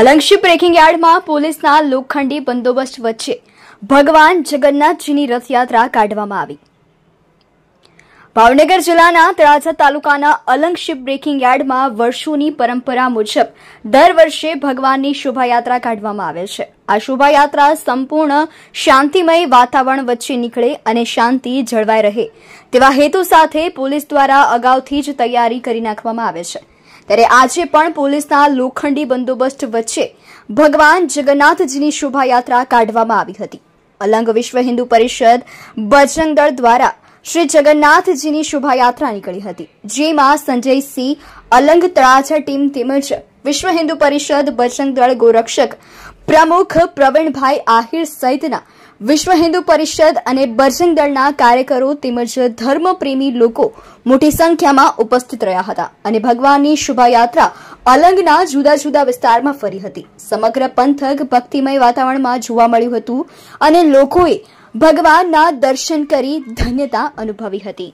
અલંગશી breaking યાર્ડમાં પોલીસના લોખંડી બંદોબસ્ત વચ્ચે ભગવાન જગન્નાથજીની રથયાત્રા કાઢવામાં આવી ભાવનગર જિલ્લાના તળાજા તાલુકાના અલંગશીપ બ્રેકિંગ યાર્ડમાં વર્ષોની પરંપરા મુજબ દર વર્ષે ભગવાનની શોભાયાત્રા કાઢવામાં આવે છે આ શોભાયાત્રા સંપૂર્ણ શાંતિમય વાતાવરણ વચ્ચે નીકળે અને શાંતિ જળવાઈ રહે તેવા હેતુ સાથે પોલીસ દ્વારા અગાઉથી જ તૈયારી કરી નાખવામાં આવે છે ત્યારે આજે પણ પોલીસના લોખંડી બંદોબસ્ત વચ્ચે ભગવાન જગન્નાથજીની શોભાયાત્રા કાઢવામાં આવી હતી અલંગ વિશ્વ હિન્દુ પરિષદ બજરંગ દ્વારા શ્રી જગન્નાથજીની શોભાયાત્રા નીકળી હતી જેમાં સંજયસિંહ અલંગ તળાજા ટીમ તેમજ વિશ્વ હિન્દુ પરિષદ બજરંગ દળ ગોરક્ષક પ્રમુખ પ્રવીણભાઈ આહિર સહિતના વિશ્વ હિન્દુ પરિષદ અને બજરંગ દળના કાર્યકરો તેમજ ધર્મપ્રેમી લોકો મોટી સંખ્યામાં ઉપસ્થિત રહ્યા હતા અને ભગવાનની શોભાયાત્રા અલંગના જુદા જુદા વિસ્તારમાં ફરી હતી સમગ્ર પંથક ભક્તિમય વાતાવરણમાં જોવા મળ્યું હતું અને લોકોએ ભગવાનના દર્શન કરી ધન્યતા અનુભવી હતી